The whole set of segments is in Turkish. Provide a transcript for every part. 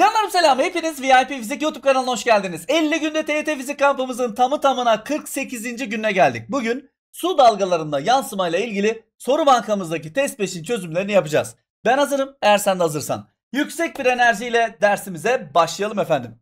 Canlarım selam hepiniz VIP Fizik YouTube kanalına hoş geldiniz. 50 günde TYT Fizik kampımızın tamı tamına 48. gününe geldik. Bugün su dalgalarında yansımayla ilgili soru bankamızdaki test 5'in çözümlerini yapacağız. Ben hazırım eğer sen de hazırsan. Yüksek bir enerjiyle dersimize başlayalım efendim.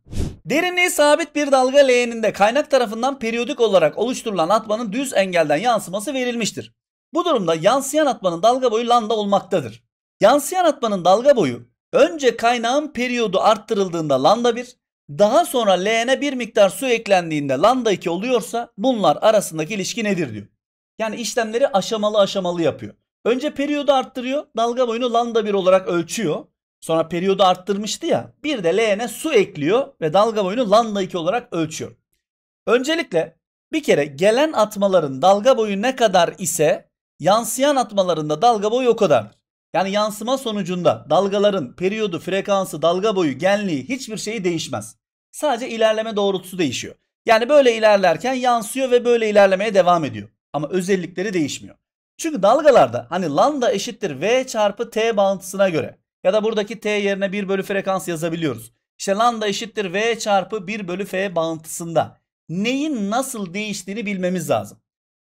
Derinliği sabit bir dalga leğeninde kaynak tarafından periyodik olarak oluşturulan atmanın düz engelden yansıması verilmiştir. Bu durumda yansıyan atmanın dalga boyu lambda olmaktadır. Yansıyan atmanın dalga boyu Önce kaynağın periyodu arttırıldığında lambda 1, daha sonra L'ne bir miktar su eklendiğinde lambda 2 oluyorsa bunlar arasındaki ilişki nedir diyor. Yani işlemleri aşamalı aşamalı yapıyor. Önce periyodu arttırıyor. Dalga boyunu lambda 1 olarak ölçüyor. Sonra periyodu arttırmıştı ya. Bir de L'ne su ekliyor ve dalga boyunu lambda 2 olarak ölçüyor. Öncelikle bir kere gelen atmaların dalga boyu ne kadar ise yansıyan atmalarında dalga boyu o kadar. Yani yansıma sonucunda dalgaların periyodu, frekansı, dalga boyu, genliği hiçbir şeyi değişmez. Sadece ilerleme doğrultusu değişiyor. Yani böyle ilerlerken yansıyor ve böyle ilerlemeye devam ediyor. Ama özellikleri değişmiyor. Çünkü dalgalarda hani lambda eşittir v çarpı t bağıntısına göre ya da buradaki t yerine 1 bölü frekans yazabiliyoruz. İşte lambda eşittir v çarpı 1 bölü f bağıntısında neyin nasıl değiştiğini bilmemiz lazım.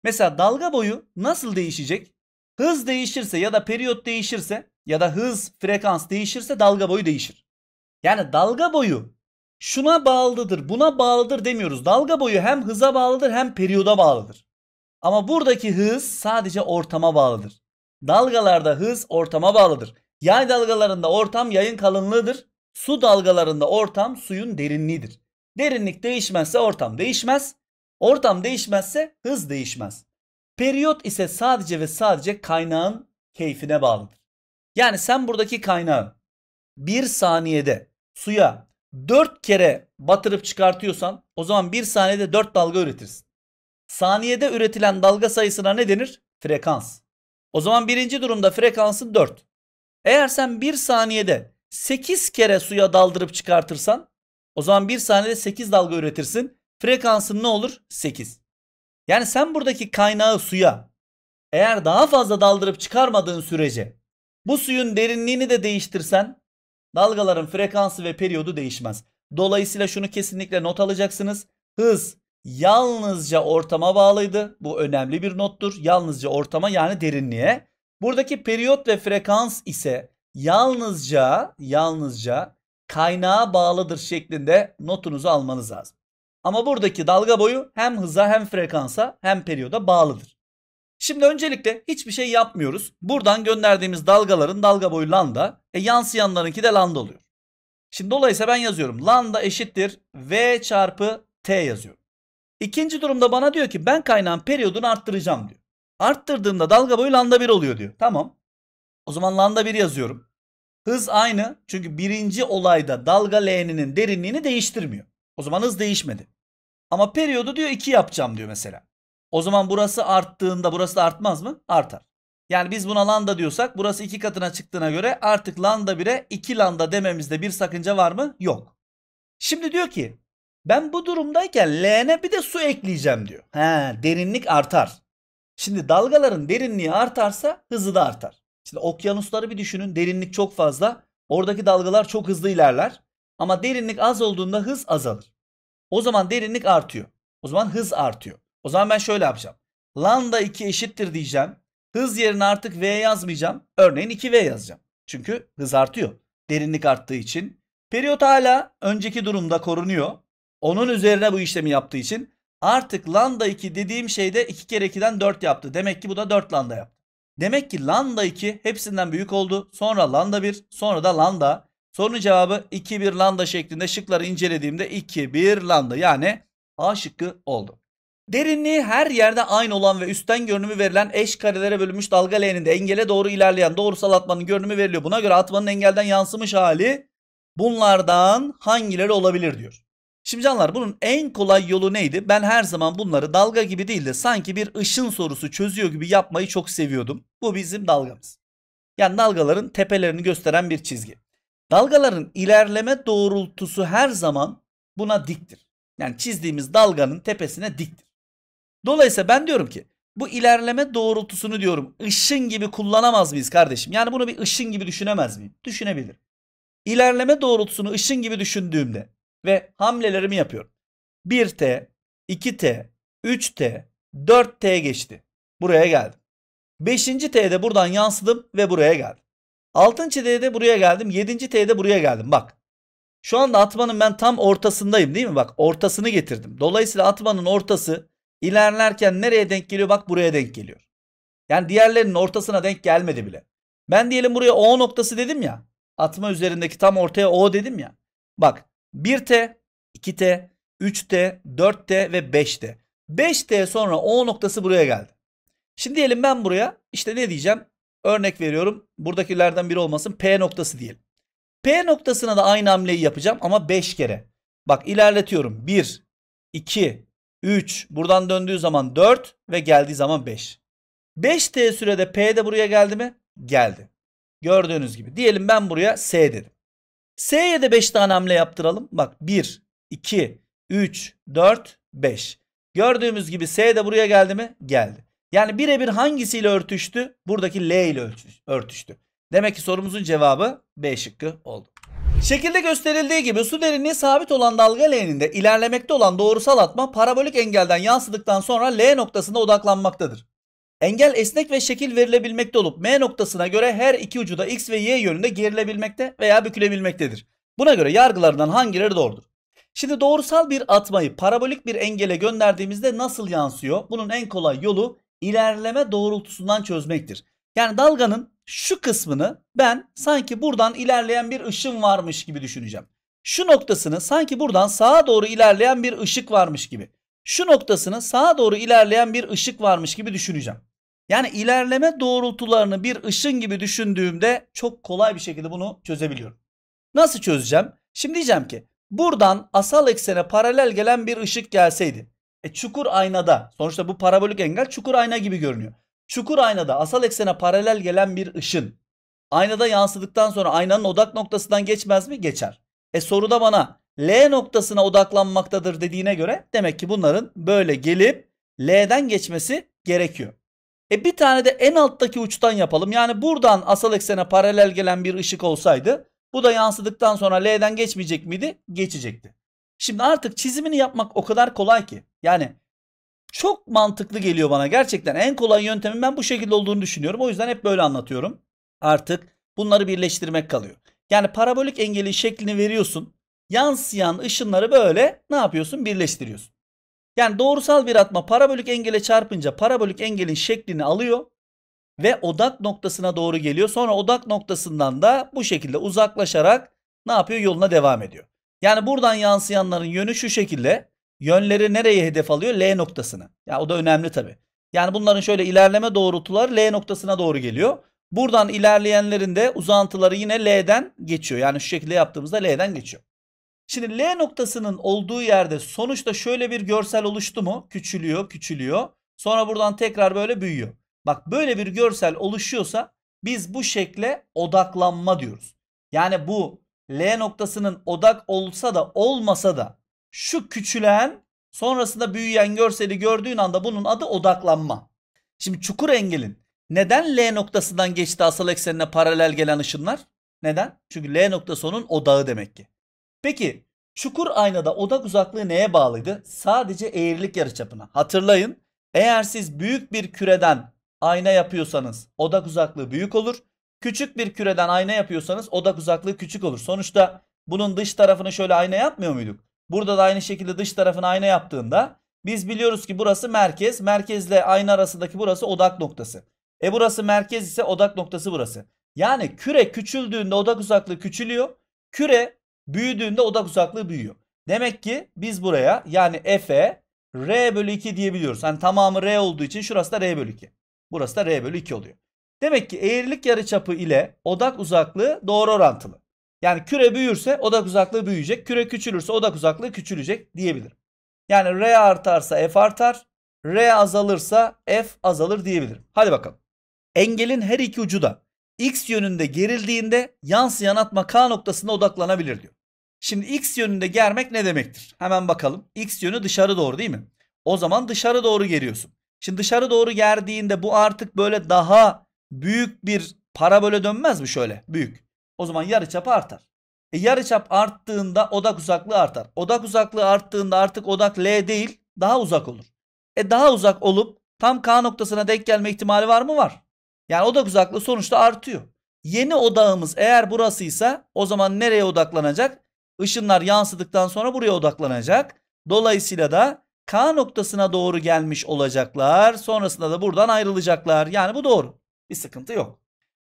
Mesela dalga boyu nasıl değişecek? Hız değişirse ya da periyot değişirse ya da hız frekans değişirse dalga boyu değişir. Yani dalga boyu şuna bağlıdır buna bağlıdır demiyoruz. Dalga boyu hem hıza bağlıdır hem periyoda bağlıdır. Ama buradaki hız sadece ortama bağlıdır. Dalgalarda hız ortama bağlıdır. Yay dalgalarında ortam yayın kalınlığıdır. Su dalgalarında ortam suyun derinliğidir. Derinlik değişmezse ortam değişmez. Ortam değişmezse hız değişmez. Periyot ise sadece ve sadece kaynağın keyfine bağlıdır. Yani sen buradaki kaynağın bir saniyede suya dört kere batırıp çıkartıyorsan o zaman bir saniyede dört dalga üretirsin. Saniyede üretilen dalga sayısına ne denir? Frekans. O zaman birinci durumda frekansın dört. Eğer sen bir saniyede sekiz kere suya daldırıp çıkartırsan o zaman bir saniyede sekiz dalga üretirsin. Frekansın ne olur? 8. Yani sen buradaki kaynağı suya eğer daha fazla daldırıp çıkarmadığın sürece bu suyun derinliğini de değiştirsen dalgaların frekansı ve periyodu değişmez. Dolayısıyla şunu kesinlikle not alacaksınız. Hız yalnızca ortama bağlıydı. Bu önemli bir nottur. Yalnızca ortama yani derinliğe. Buradaki periyot ve frekans ise yalnızca yalnızca kaynağa bağlıdır şeklinde notunuzu almanız lazım. Ama buradaki dalga boyu hem hıza hem frekansa hem periyoda bağlıdır. Şimdi öncelikle hiçbir şey yapmıyoruz. Buradan gönderdiğimiz dalgaların dalga boyu lambda, e yansıyanlarınki de lambda oluyor. Şimdi dolayısıyla ben yazıyorum. Lambda eşittir v çarpı t yazıyorum. İkinci durumda bana diyor ki ben kaynağın periyodunu arttıracağım diyor. Arttırdığımda dalga boyu lambda 1 oluyor diyor. Tamam. O zaman lambda 1 yazıyorum. Hız aynı çünkü birinci olayda dalga leğeninin derinliğini değiştirmiyor. O zaman hız değişmedi. Ama periyodu diyor 2 yapacağım diyor mesela. O zaman burası arttığında burası da artmaz mı? Artar. Yani biz buna lambda diyorsak burası 2 katına çıktığına göre artık lambda 1'e 2 lambda dememizde bir sakınca var mı? Yok. Şimdi diyor ki ben bu durumdayken L'ne bir de su ekleyeceğim diyor. He, derinlik artar. Şimdi dalgaların derinliği artarsa hızı da artar. Şimdi okyanusları bir düşünün derinlik çok fazla. Oradaki dalgalar çok hızlı ilerler. Ama derinlik az olduğunda hız azalır. O zaman derinlik artıyor. O zaman hız artıyor. O zaman ben şöyle yapacağım. Lambda 2 eşittir diyeceğim. Hız yerine artık V yazmayacağım. Örneğin 2V yazacağım. Çünkü hız artıyor. Derinlik arttığı için. Periyot hala önceki durumda korunuyor. Onun üzerine bu işlemi yaptığı için artık lambda 2 dediğim şeyde 2 kere 2'den 4 yaptı. Demek ki bu da 4 lambda yaptı. Demek ki lambda 2 hepsinden büyük oldu. Sonra lambda 1, sonra da lambda. Sorunun cevabı 2-1 lambda şeklinde şıkları incelediğimde 2-1 lambda yani A şıkkı oldu. Derinliği her yerde aynı olan ve üstten görünümü verilen eş karelere bölünmüş dalga leğeninde engele doğru ilerleyen doğrusal atmanın görünümü veriliyor. Buna göre atmanın engelden yansımış hali bunlardan hangileri olabilir diyor. Şimdi canlar bunun en kolay yolu neydi? Ben her zaman bunları dalga gibi değil de sanki bir ışın sorusu çözüyor gibi yapmayı çok seviyordum. Bu bizim dalgamız. Yani dalgaların tepelerini gösteren bir çizgi. Dalgaların ilerleme doğrultusu her zaman buna diktir. Yani çizdiğimiz dalganın tepesine diktir. Dolayısıyla ben diyorum ki bu ilerleme doğrultusunu diyorum ışın gibi kullanamaz mıyız kardeşim? Yani bunu bir ışın gibi düşünemez miyim? Düşünebilirim. İlerleme doğrultusunu ışın gibi düşündüğümde ve hamlelerimi yapıyorum. 1T, 2T, 3T, 4T geçti. Buraya geldim. 5. T'de buradan yansıdım ve buraya geldim. 6. T'de buraya geldim. 7. T'de buraya geldim. Bak. Şu anda atmanın ben tam ortasındayım değil mi? Bak ortasını getirdim. Dolayısıyla atmanın ortası ilerlerken nereye denk geliyor? Bak buraya denk geliyor. Yani diğerlerinin ortasına denk gelmedi bile. Ben diyelim buraya O noktası dedim ya. Atma üzerindeki tam ortaya O dedim ya. Bak 1T, 2T, 3T, 4T ve 5T. 5T sonra O noktası buraya geldi. Şimdi diyelim ben buraya işte ne diyeceğim? Örnek veriyorum. Buradakilerden biri olmasın. P noktası diyelim. P noktasına da aynı hamleyi yapacağım ama 5 kere. Bak ilerletiyorum. 1, 2, 3. Buradan döndüğü zaman 4 ve geldiği zaman 5. 5T sürede P de buraya geldi mi? Geldi. Gördüğünüz gibi. Diyelim ben buraya S dedim. S'ye de 5 tane hamle yaptıralım. Bak 1, 2, 3, 4, 5. Gördüğümüz gibi S de buraya geldi mi? Geldi. Yani birebir hangisiyle örtüştü? Buradaki L ile örtüştü. Demek ki sorumuzun cevabı B şıkkı oldu. Şekilde gösterildiği gibi su derinliği sabit olan dalga leğeninde ilerlemekte olan doğrusal atma parabolik engelden yansıdıktan sonra L noktasına odaklanmaktadır. Engel esnek ve şekil verilebilmekte olup M noktasına göre her iki ucu da X ve Y yönünde gerilebilmekte veya bükülebilmektedir. Buna göre yargılarından hangileri doğrudur? Şimdi doğrusal bir atmayı parabolik bir engele gönderdiğimizde nasıl yansıyor? Bunun en kolay yolu ilerleme doğrultusundan çözmektir. Yani dalganın şu kısmını ben sanki buradan ilerleyen bir ışın varmış gibi düşüneceğim. Şu noktasını sanki buradan sağa doğru ilerleyen bir ışık varmış gibi. Şu noktasını sağa doğru ilerleyen bir ışık varmış gibi düşüneceğim. Yani ilerleme doğrultularını bir ışın gibi düşündüğümde çok kolay bir şekilde bunu çözebiliyorum. Nasıl çözeceğim? Şimdi diyeceğim ki buradan asal eksene paralel gelen bir ışık gelseydi e çukur aynada sonuçta bu parabolik engel çukur ayna gibi görünüyor. Çukur aynada asal eksene paralel gelen bir ışın aynada yansıdıktan sonra aynanın odak noktasından geçmez mi? Geçer. E soruda bana L noktasına odaklanmaktadır dediğine göre demek ki bunların böyle gelip L'den geçmesi gerekiyor. E bir tane de en alttaki uçtan yapalım. Yani buradan asal eksene paralel gelen bir ışık olsaydı bu da yansıdıktan sonra L'den geçmeyecek miydi? Geçecekti. Şimdi artık çizimini yapmak o kadar kolay ki. Yani çok mantıklı geliyor bana. Gerçekten en kolay yöntemin ben bu şekilde olduğunu düşünüyorum. O yüzden hep böyle anlatıyorum. Artık bunları birleştirmek kalıyor. Yani parabolik engelin şeklini veriyorsun. Yansıyan ışınları böyle ne yapıyorsun? Birleştiriyorsun. Yani doğrusal bir atma parabolik engele çarpınca parabolik engelin şeklini alıyor ve odak noktasına doğru geliyor. Sonra odak noktasından da bu şekilde uzaklaşarak ne yapıyor? Yoluna devam ediyor. Yani buradan yansıyanların yönü şu şekilde. Yönleri nereye hedef alıyor? L noktasını. Ya o da önemli tabi. Yani bunların şöyle ilerleme doğrultuları L noktasına doğru geliyor. Buradan ilerleyenlerin de uzantıları yine L'den geçiyor. Yani şu şekilde yaptığımızda L'den geçiyor. Şimdi L noktasının olduğu yerde sonuçta şöyle bir görsel oluştu mu? Küçülüyor, küçülüyor. Sonra buradan tekrar böyle büyüyor. Bak böyle bir görsel oluşuyorsa biz bu şekle odaklanma diyoruz. Yani bu L noktasının odak olsa da olmasa da şu küçülen sonrasında büyüyen görseli gördüğün anda bunun adı odaklanma. Şimdi çukur engelin neden L noktasından geçti asal eksenine paralel gelen ışınlar? Neden? Çünkü L noktası onun odağı demek ki. Peki çukur aynada odak uzaklığı neye bağlıydı? Sadece eğrilik yarıçapına. Hatırlayın eğer siz büyük bir küreden ayna yapıyorsanız odak uzaklığı büyük olur. Küçük bir küreden ayna yapıyorsanız odak uzaklığı küçük olur. Sonuçta bunun dış tarafını şöyle ayna yapmıyor muyduk? Burada da aynı şekilde dış tarafını ayna yaptığında biz biliyoruz ki burası merkez. Merkezle ayna arasındaki burası odak noktası. E burası merkez ise odak noktası burası. Yani küre küçüldüğünde odak uzaklığı küçülüyor. Küre büyüdüğünde odak uzaklığı büyüyor. Demek ki biz buraya yani F'e R bölü 2 diyebiliyoruz. Yani tamamı R olduğu için şurası da R bölü 2. Burası da R bölü 2 oluyor. Demek ki eğrilik yarıçapı ile odak uzaklığı doğru orantılı. Yani küre büyürse odak uzaklığı büyüyecek. Küre küçülürse odak uzaklığı küçülecek diyebilirim. Yani R artarsa F artar. R azalırsa F azalır diyebilirim. Hadi bakalım. Engelin her iki ucu da X yönünde gerildiğinde yansıyan atma K noktasına odaklanabilir diyor. Şimdi X yönünde germek ne demektir? Hemen bakalım. X yönü dışarı doğru değil mi? O zaman dışarı doğru geriyorsun. Şimdi dışarı doğru gerdiğinde bu artık böyle daha büyük bir parabole dönmez mi şöyle? Büyük. O zaman yarıçapı artar. E yarıçap arttığında odak uzaklığı artar. Odak uzaklığı arttığında artık odak L değil, daha uzak olur. E daha uzak olup tam K noktasına denk gelme ihtimali var mı? Var. Yani odak uzaklığı sonuçta artıyor. Yeni odağımız eğer burasıysa o zaman nereye odaklanacak? Işınlar yansıdıktan sonra buraya odaklanacak. Dolayısıyla da K noktasına doğru gelmiş olacaklar. Sonrasında da buradan ayrılacaklar. Yani bu doğru. Bir sıkıntı yok.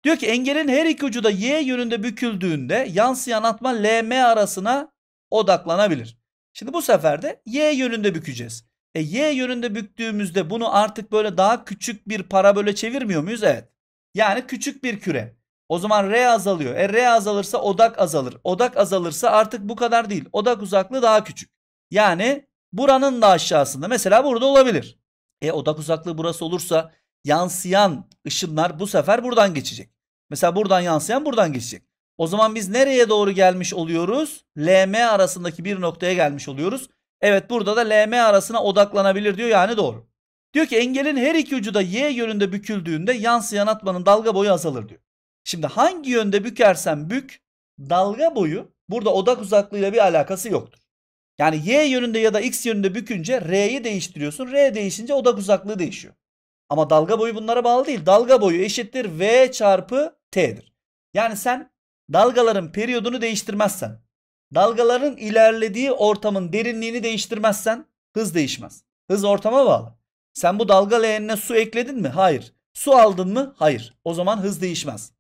Diyor ki engelin her iki ucu da y yönünde büküldüğünde yansıyan atma LM arasına odaklanabilir. Şimdi bu sefer de y yönünde bükeceğiz. E y yönünde büktüğümüzde bunu artık böyle daha küçük bir para böyle çevirmiyor muyuz? Evet. Yani küçük bir küre. O zaman r azalıyor. E r azalırsa odak azalır. Odak azalırsa artık bu kadar değil. Odak uzaklığı daha küçük. Yani buranın da aşağısında. Mesela burada olabilir. E odak uzaklığı burası olursa yansıyan ışınlar bu sefer buradan geçecek. Mesela buradan yansıyan buradan geçecek. O zaman biz nereye doğru gelmiş oluyoruz? LM arasındaki bir noktaya gelmiş oluyoruz. Evet burada da LM arasına odaklanabilir diyor yani doğru. Diyor ki engelin her iki ucu da Y yönünde büküldüğünde yansıyan atmanın dalga boyu azalır diyor. Şimdi hangi yönde bükersen bük dalga boyu burada odak uzaklığıyla bir alakası yoktur. Yani Y yönünde ya da X yönünde bükünce R'yi değiştiriyorsun. R değişince odak uzaklığı değişiyor. Ama dalga boyu bunlara bağlı değil. Dalga boyu eşittir V çarpı T'dir. Yani sen dalgaların periyodunu değiştirmezsen, dalgaların ilerlediği ortamın derinliğini değiştirmezsen hız değişmez. Hız ortama bağlı. Sen bu dalga leğenine su ekledin mi? Hayır. Su aldın mı? Hayır. O zaman hız değişmez.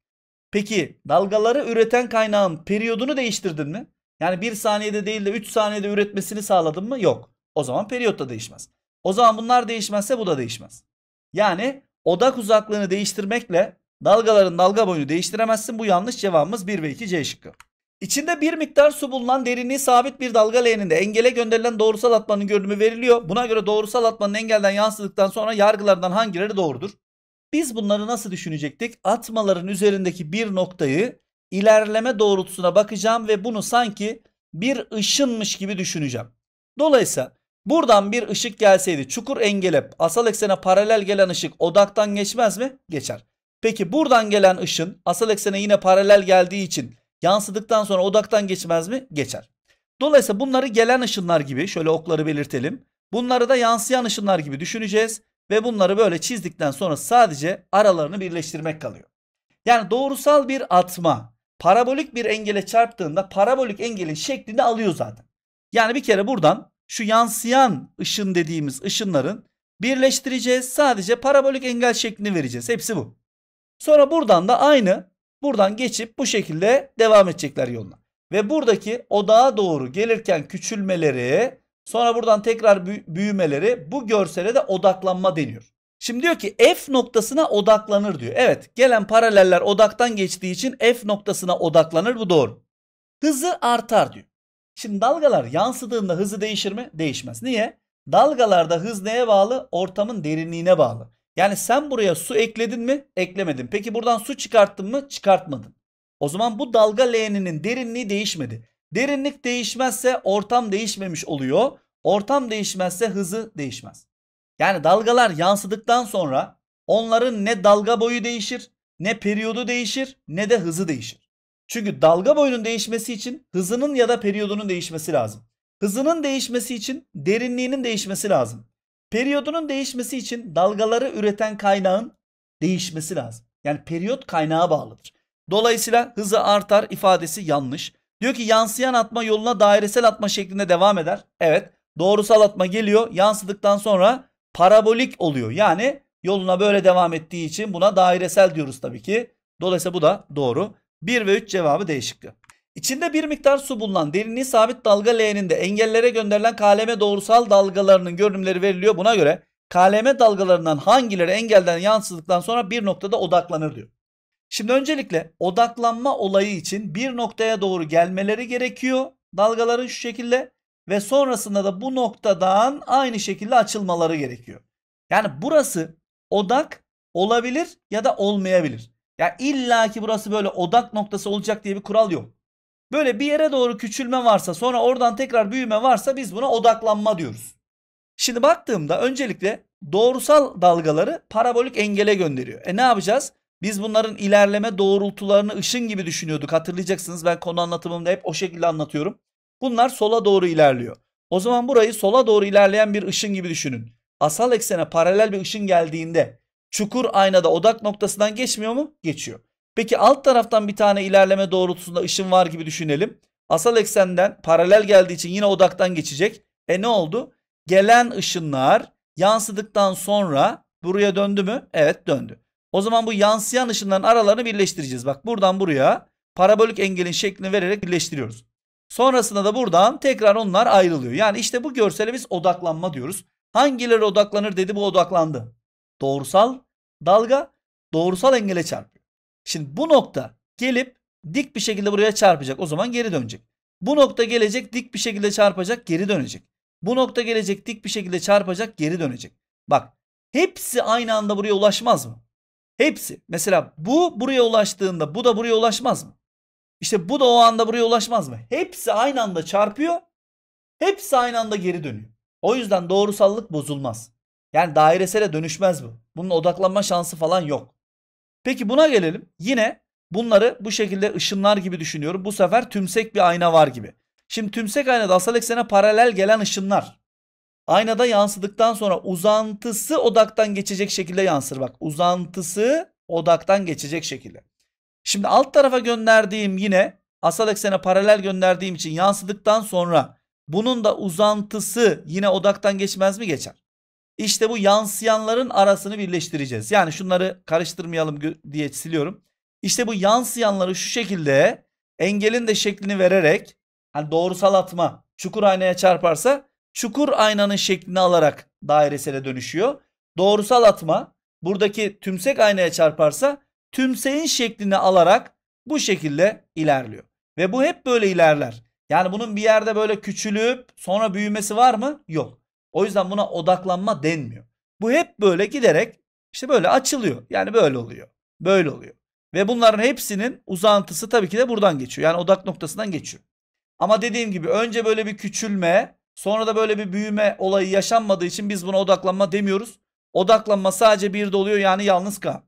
Peki dalgaları üreten kaynağın periyodunu değiştirdin mi? Yani 1 saniyede değil de 3 saniyede üretmesini sağladın mı? Yok. O zaman periyot da değişmez. O zaman bunlar değişmezse bu da değişmez. Yani odak uzaklığını değiştirmekle dalgaların dalga boyunu değiştiremezsin. Bu yanlış cevabımız 1 ve 2 C şıkkı. İçinde bir miktar su bulunan derinliği sabit bir dalga leğeninde engele gönderilen doğrusal atmanın görünümü veriliyor. Buna göre doğrusal atmanın engelden yansıdıktan sonra yargılardan hangileri doğrudur? Biz bunları nasıl düşünecektik? Atmaların üzerindeki bir noktayı ilerleme doğrultusuna bakacağım ve bunu sanki bir ışınmış gibi düşüneceğim. Dolayısıyla Buradan bir ışık gelseydi çukur engele asal eksene paralel gelen ışık odaktan geçmez mi? Geçer. Peki buradan gelen ışın asal eksene yine paralel geldiği için yansıdıktan sonra odaktan geçmez mi? Geçer. Dolayısıyla bunları gelen ışınlar gibi şöyle okları belirtelim. Bunları da yansıyan ışınlar gibi düşüneceğiz ve bunları böyle çizdikten sonra sadece aralarını birleştirmek kalıyor. Yani doğrusal bir atma parabolik bir engele çarptığında parabolik engelin şeklini alıyor zaten. Yani bir kere buradan şu yansıyan ışın dediğimiz ışınların birleştireceğiz. Sadece parabolik engel şeklini vereceğiz. Hepsi bu. Sonra buradan da aynı buradan geçip bu şekilde devam edecekler yoluna. Ve buradaki odağa doğru gelirken küçülmeleri sonra buradan tekrar büyümeleri bu görsele de odaklanma deniyor. Şimdi diyor ki F noktasına odaklanır diyor. Evet gelen paraleller odaktan geçtiği için F noktasına odaklanır bu doğru. Hızı artar diyor. Şimdi dalgalar yansıdığında hızı değişir mi? Değişmez. Niye? Dalgalarda hız neye bağlı? Ortamın derinliğine bağlı. Yani sen buraya su ekledin mi? Eklemedin. Peki buradan su çıkarttın mı? Çıkartmadın. O zaman bu dalga leğeninin derinliği değişmedi. Derinlik değişmezse ortam değişmemiş oluyor. Ortam değişmezse hızı değişmez. Yani dalgalar yansıdıktan sonra onların ne dalga boyu değişir, ne periyodu değişir, ne de hızı değişir. Çünkü dalga boyunun değişmesi için hızının ya da periyodunun değişmesi lazım. Hızının değişmesi için derinliğinin değişmesi lazım. Periyodunun değişmesi için dalgaları üreten kaynağın değişmesi lazım. Yani periyot kaynağa bağlıdır. Dolayısıyla hızı artar ifadesi yanlış. Diyor ki yansıyan atma yoluna dairesel atma şeklinde devam eder. Evet doğrusal atma geliyor yansıdıktan sonra parabolik oluyor. Yani yoluna böyle devam ettiği için buna dairesel diyoruz tabii ki. Dolayısıyla bu da doğru. 1 ve 3 cevabı D İçinde bir miktar su bulunan derinliği sabit dalga leğeninde engellere gönderilen KLM doğrusal dalgalarının görünümleri veriliyor. Buna göre KLM dalgalarından hangileri engelden yansıdıktan sonra bir noktada odaklanır diyor. Şimdi öncelikle odaklanma olayı için bir noktaya doğru gelmeleri gerekiyor. Dalgaların şu şekilde ve sonrasında da bu noktadan aynı şekilde açılmaları gerekiyor. Yani burası odak olabilir ya da olmayabilir. Ya illa ki burası böyle odak noktası olacak diye bir kural yok. Böyle bir yere doğru küçülme varsa sonra oradan tekrar büyüme varsa biz buna odaklanma diyoruz. Şimdi baktığımda öncelikle doğrusal dalgaları parabolik engele gönderiyor. E ne yapacağız? Biz bunların ilerleme doğrultularını ışın gibi düşünüyorduk. Hatırlayacaksınız ben konu anlatımımda hep o şekilde anlatıyorum. Bunlar sola doğru ilerliyor. O zaman burayı sola doğru ilerleyen bir ışın gibi düşünün. Asal eksene paralel bir ışın geldiğinde Çukur aynada odak noktasından geçmiyor mu? Geçiyor. Peki alt taraftan bir tane ilerleme doğrultusunda ışın var gibi düşünelim. Asal eksenden paralel geldiği için yine odaktan geçecek. E ne oldu? Gelen ışınlar yansıdıktan sonra buraya döndü mü? Evet döndü. O zaman bu yansıyan ışınların aralarını birleştireceğiz. Bak buradan buraya parabolik engelin şeklini vererek birleştiriyoruz. Sonrasında da buradan tekrar onlar ayrılıyor. Yani işte bu görsele biz odaklanma diyoruz. Hangileri odaklanır dedi bu odaklandı doğrusal dalga doğrusal engele çarpıyor. Şimdi bu nokta gelip dik bir şekilde buraya çarpacak. O zaman geri dönecek. Bu nokta gelecek dik bir şekilde çarpacak geri dönecek. Bu nokta gelecek dik bir şekilde çarpacak geri dönecek. Bak hepsi aynı anda buraya ulaşmaz mı? Hepsi. Mesela bu buraya ulaştığında bu da buraya ulaşmaz mı? İşte bu da o anda buraya ulaşmaz mı? Hepsi aynı anda çarpıyor. Hepsi aynı anda geri dönüyor. O yüzden doğrusallık bozulmaz. Yani dairesele dönüşmez bu. Bunun odaklanma şansı falan yok. Peki buna gelelim. Yine bunları bu şekilde ışınlar gibi düşünüyorum. Bu sefer tümsek bir ayna var gibi. Şimdi tümsek aynada asal eksene paralel gelen ışınlar. Aynada yansıdıktan sonra uzantısı odaktan geçecek şekilde yansır. Bak uzantısı odaktan geçecek şekilde. Şimdi alt tarafa gönderdiğim yine asal eksene paralel gönderdiğim için yansıdıktan sonra bunun da uzantısı yine odaktan geçmez mi geçer? İşte bu yansıyanların arasını birleştireceğiz. Yani şunları karıştırmayalım diye siliyorum. İşte bu yansıyanları şu şekilde engelin de şeklini vererek hani doğrusal atma çukur aynaya çarparsa çukur aynanın şeklini alarak dairesele dönüşüyor. Doğrusal atma buradaki tümsek aynaya çarparsa tümseğin şeklini alarak bu şekilde ilerliyor. Ve bu hep böyle ilerler. Yani bunun bir yerde böyle küçülüp sonra büyümesi var mı? Yok. O yüzden buna odaklanma denmiyor. Bu hep böyle giderek işte böyle açılıyor. Yani böyle oluyor. Böyle oluyor. Ve bunların hepsinin uzantısı tabii ki de buradan geçiyor. Yani odak noktasından geçiyor. Ama dediğim gibi önce böyle bir küçülme, sonra da böyle bir büyüme olayı yaşanmadığı için biz buna odaklanma demiyoruz. Odaklanma sadece bir de oluyor yani yalnız kal.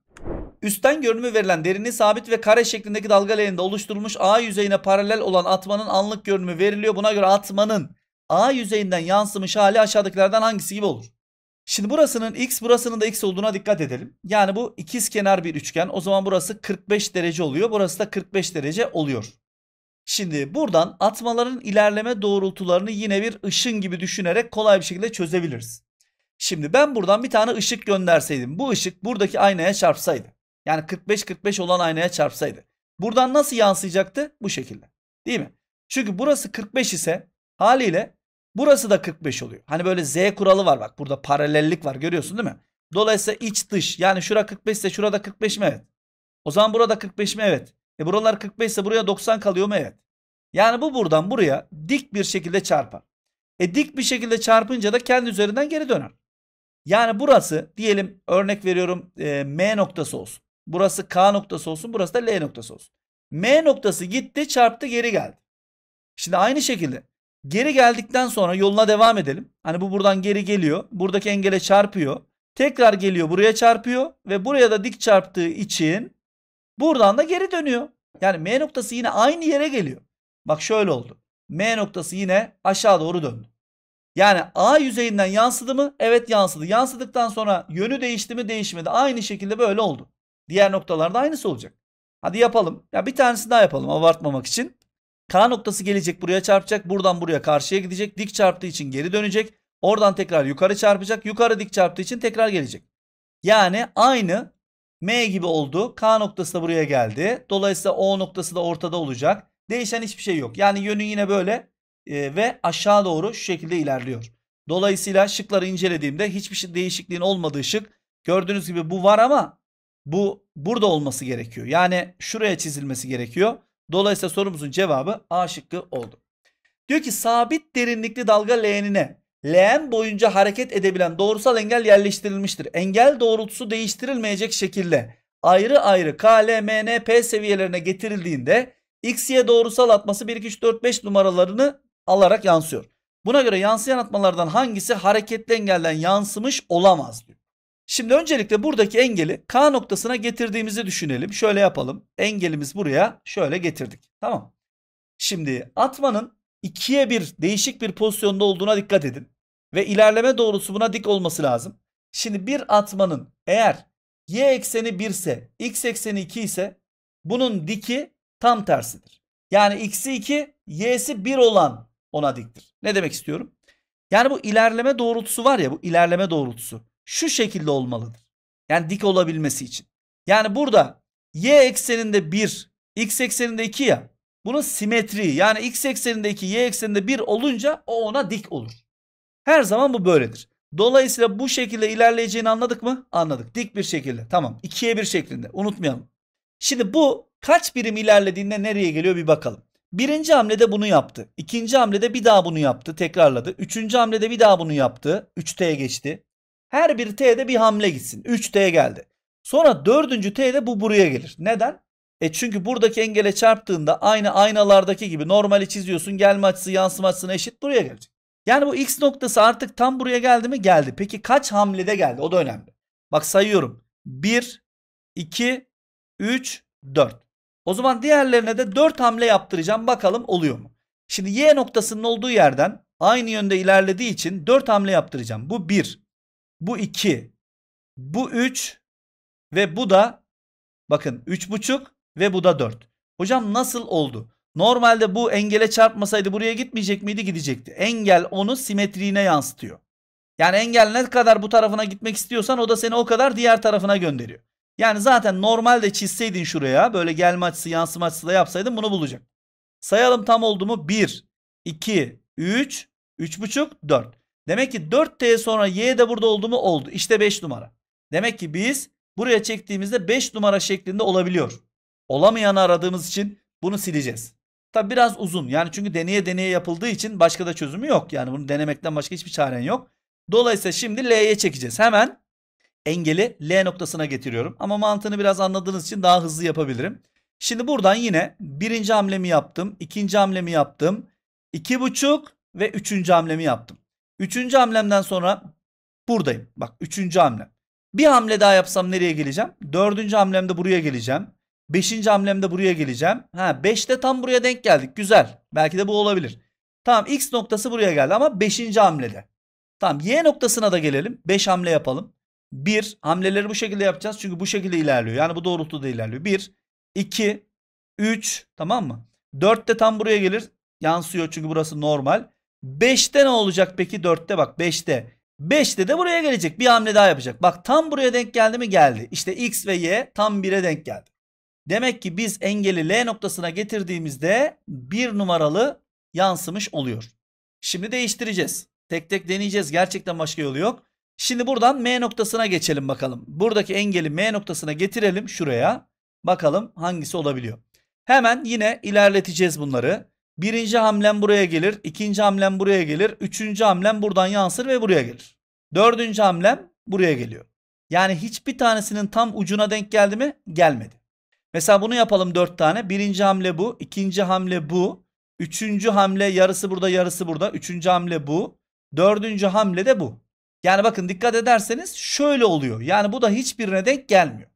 Üstten görünümü verilen derinliği sabit ve kare şeklindeki dalga leğende oluşturulmuş ağ yüzeyine paralel olan atmanın anlık görünümü veriliyor. Buna göre atmanın A yüzeyinden yansımış hali aşağıdakilerden hangisi gibi olur? Şimdi burasının x burasının da x olduğuna dikkat edelim. Yani bu ikiz kenar bir üçgen. O zaman burası 45 derece oluyor. Burası da 45 derece oluyor. Şimdi buradan atmaların ilerleme doğrultularını yine bir ışın gibi düşünerek kolay bir şekilde çözebiliriz. Şimdi ben buradan bir tane ışık gönderseydim. Bu ışık buradaki aynaya çarpsaydı. Yani 45-45 olan aynaya çarpsaydı. Buradan nasıl yansıyacaktı? Bu şekilde. Değil mi? Çünkü burası 45 ise haliyle Burası da 45 oluyor. Hani böyle Z kuralı var bak. Burada paralellik var görüyorsun değil mi? Dolayısıyla iç dış yani şura 45 ise şurada 45 mi? Evet. O zaman burada 45 mi? Evet. E buralar 45 ise buraya 90 kalıyor mu? Evet. Yani bu buradan buraya dik bir şekilde çarpar. E dik bir şekilde çarpınca da kendi üzerinden geri döner. Yani burası diyelim örnek veriyorum e, M noktası olsun. Burası K noktası olsun. Burası da L noktası olsun. M noktası gitti çarptı geri geldi. Şimdi aynı şekilde Geri geldikten sonra yoluna devam edelim. Hani bu buradan geri geliyor. Buradaki engele çarpıyor. Tekrar geliyor buraya çarpıyor ve buraya da dik çarptığı için buradan da geri dönüyor. Yani M noktası yine aynı yere geliyor. Bak şöyle oldu. M noktası yine aşağı doğru döndü. Yani A yüzeyinden yansıdı mı? Evet yansıdı. Yansıdıktan sonra yönü değişti mi? Değişmedi. Aynı şekilde böyle oldu. Diğer noktalarda aynısı olacak. Hadi yapalım. Ya bir tanesini daha yapalım abartmamak için. K noktası gelecek buraya çarpacak. Buradan buraya karşıya gidecek. Dik çarptığı için geri dönecek. Oradan tekrar yukarı çarpacak. Yukarı dik çarptığı için tekrar gelecek. Yani aynı M gibi oldu. K noktası da buraya geldi. Dolayısıyla O noktası da ortada olacak. Değişen hiçbir şey yok. Yani yönü yine böyle e, ve aşağı doğru şu şekilde ilerliyor. Dolayısıyla şıkları incelediğimde hiçbir şey değişikliğin olmadığı şık. Gördüğünüz gibi bu var ama bu burada olması gerekiyor. Yani şuraya çizilmesi gerekiyor. Dolayısıyla sorumuzun cevabı A şıkkı oldu. Diyor ki sabit derinlikli dalga leğenine leğen boyunca hareket edebilen doğrusal engel yerleştirilmiştir. Engel doğrultusu değiştirilmeyecek şekilde ayrı ayrı K, L, M, N, P seviyelerine getirildiğinde X'ye doğrusal atması 1, 2, 3, 4, 5 numaralarını alarak yansıyor. Buna göre yansıyan atmalardan hangisi hareketli engelden yansımış olamaz diyor. Şimdi öncelikle buradaki engeli K noktasına getirdiğimizi düşünelim. Şöyle yapalım. Engelimiz buraya şöyle getirdik. Tamam. Şimdi atmanın ikiye bir değişik bir pozisyonda olduğuna dikkat edin. Ve ilerleme doğrusu buna dik olması lazım. Şimdi bir atmanın eğer y ekseni 1 ise x ekseni 2 ise bunun diki tam tersidir. Yani x'i 2 y'si 1 olan ona diktir. Ne demek istiyorum? Yani bu ilerleme doğrultusu var ya bu ilerleme doğrultusu şu şekilde olmalıdır. Yani dik olabilmesi için. Yani burada y ekseninde 1, x ekseninde 2 ya. Bunun simetri yani x ekseninde 2, y ekseninde 1 olunca o ona dik olur. Her zaman bu böyledir. Dolayısıyla bu şekilde ilerleyeceğini anladık mı? Anladık. Dik bir şekilde. Tamam. 2'ye 1 şeklinde. Unutmayalım. Şimdi bu kaç birim ilerlediğinde nereye geliyor bir bakalım. Birinci hamlede bunu yaptı. İkinci hamlede bir daha bunu yaptı. Tekrarladı. Üçüncü hamlede bir daha bunu yaptı. 3T'ye geçti. Her bir T'de bir hamle gitsin. 3T geldi. Sonra dördüncü T'de bu buraya gelir. Neden? E çünkü buradaki engele çarptığında aynı aynalardaki gibi normali çiziyorsun. Gelme açısı yansıma açısına eşit buraya gelecek. Yani bu X noktası artık tam buraya geldi mi? Geldi. Peki kaç hamlede geldi? O da önemli. Bak sayıyorum. 1, 2, 3, 4. O zaman diğerlerine de 4 hamle yaptıracağım. Bakalım oluyor mu? Şimdi Y noktasının olduğu yerden aynı yönde ilerlediği için 4 hamle yaptıracağım. Bu 1. Bu 2. Bu 3. Ve bu da bakın 3,5 ve bu da 4. Hocam nasıl oldu? Normalde bu engele çarpmasaydı buraya gitmeyecek miydi? Gidecekti. Engel onu simetriğine yansıtıyor. Yani engel ne kadar bu tarafına gitmek istiyorsan o da seni o kadar diğer tarafına gönderiyor. Yani zaten normalde çizseydin şuraya böyle gelme açısı yansıma açısı da yapsaydın bunu bulacak. Sayalım tam oldu mu? 1, 2, 3, 3,5, 4. Demek ki 4T sonra Y de burada oldu mu? Oldu. İşte 5 numara. Demek ki biz buraya çektiğimizde 5 numara şeklinde olabiliyor. Olamayanı aradığımız için bunu sileceğiz. Tabi biraz uzun. Yani çünkü deneye deneye yapıldığı için başka da çözümü yok. Yani bunu denemekten başka hiçbir çaren yok. Dolayısıyla şimdi L'ye çekeceğiz. Hemen engeli L noktasına getiriyorum. Ama mantığını biraz anladığınız için daha hızlı yapabilirim. Şimdi buradan yine birinci hamlemi yaptım. ikinci hamlemi yaptım. iki buçuk ve üçüncü hamlemi yaptım. Üçüncü hamlemden sonra buradayım. Bak üçüncü hamlem. Bir hamle daha yapsam nereye geleceğim? Dördüncü hamlemde buraya geleceğim. Beşinci hamlemde buraya geleceğim. Ha beşte tam buraya denk geldik. Güzel. Belki de bu olabilir. Tamam X noktası buraya geldi ama beşinci hamlede. Tamam Y noktasına da gelelim. Beş hamle yapalım. Bir hamleleri bu şekilde yapacağız. Çünkü bu şekilde ilerliyor. Yani bu doğrultuda ilerliyor. Bir, iki, üç tamam mı? Dört de tam buraya gelir. Yansıyor çünkü burası normal. 5'te ne olacak peki 4'te bak 5'te. 5'te de buraya gelecek. Bir hamle daha yapacak. Bak tam buraya denk geldi mi geldi. İşte x ve y tam 1'e denk geldi. Demek ki biz engeli L noktasına getirdiğimizde bir numaralı yansımış oluyor. Şimdi değiştireceğiz. Tek tek deneyeceğiz. Gerçekten başka yolu yok. Şimdi buradan M noktasına geçelim bakalım. Buradaki engeli M noktasına getirelim şuraya. Bakalım hangisi olabiliyor. Hemen yine ilerleteceğiz bunları. Birinci hamlem buraya gelir. ikinci hamlem buraya gelir. Üçüncü hamlem buradan yansır ve buraya gelir. Dördüncü hamlem buraya geliyor. Yani hiçbir tanesinin tam ucuna denk geldi mi? Gelmedi. Mesela bunu yapalım dört tane. Birinci hamle bu. ikinci hamle bu. Üçüncü hamle yarısı burada yarısı burada. Üçüncü hamle bu. Dördüncü hamle de bu. Yani bakın dikkat ederseniz şöyle oluyor. Yani bu da hiçbirine denk gelmiyor.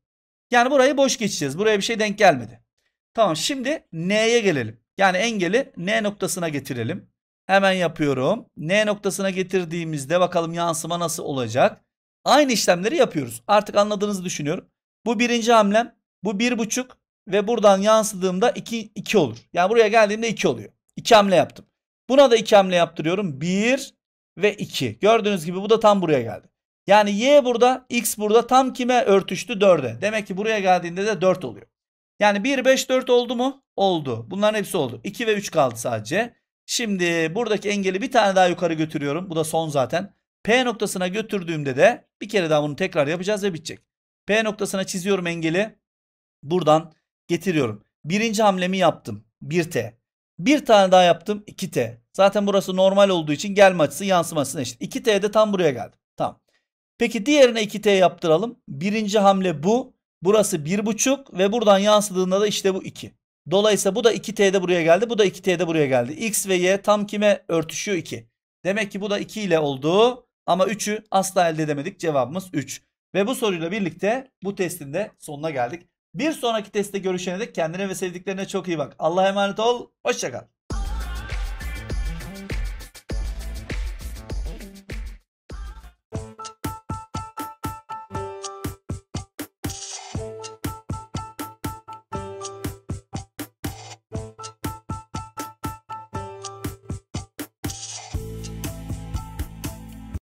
Yani burayı boş geçeceğiz. Buraya bir şey denk gelmedi. Tamam şimdi N'ye gelelim. Yani engeli N noktasına getirelim. Hemen yapıyorum. N noktasına getirdiğimizde bakalım yansıma nasıl olacak. Aynı işlemleri yapıyoruz. Artık anladığınızı düşünüyorum. Bu birinci hamlem. Bu bir buçuk ve buradan yansıdığımda 2, 2 olur. Yani buraya geldiğimde 2 oluyor. 2 hamle yaptım. Buna da 2 hamle yaptırıyorum. 1 ve 2. Gördüğünüz gibi bu da tam buraya geldi. Yani y burada, x burada tam kime örtüştü? 4'e. Demek ki buraya geldiğinde de 4 oluyor. Yani 1, 5, 4 oldu mu? Oldu. Bunların hepsi oldu. 2 ve 3 kaldı sadece. Şimdi buradaki engeli bir tane daha yukarı götürüyorum. Bu da son zaten. P noktasına götürdüğümde de bir kere daha bunu tekrar yapacağız ve bitecek. P noktasına çiziyorum engeli. Buradan getiriyorum. Birinci hamlemi yaptım. 1T. Bir tane daha yaptım. 2T. Zaten burası normal olduğu için gelme açısı yansıma eşit. 2T de tam buraya geldi. Tamam. Peki diğerine 2T yaptıralım. Birinci hamle bu. Burası 1,5 ve buradan yansıdığında da işte bu 2. Dolayısıyla bu da 2t de buraya geldi. Bu da 2t de buraya geldi. X ve y tam kime örtüşüyor 2. Demek ki bu da 2 ile oldu. Ama 3'ü asla elde edemedik. Cevabımız 3. Ve bu soruyla birlikte bu testin de sonuna geldik. Bir sonraki testte görüşene dek kendine ve sevdiklerine çok iyi bak. Allah'a emanet ol. Hoşçakal.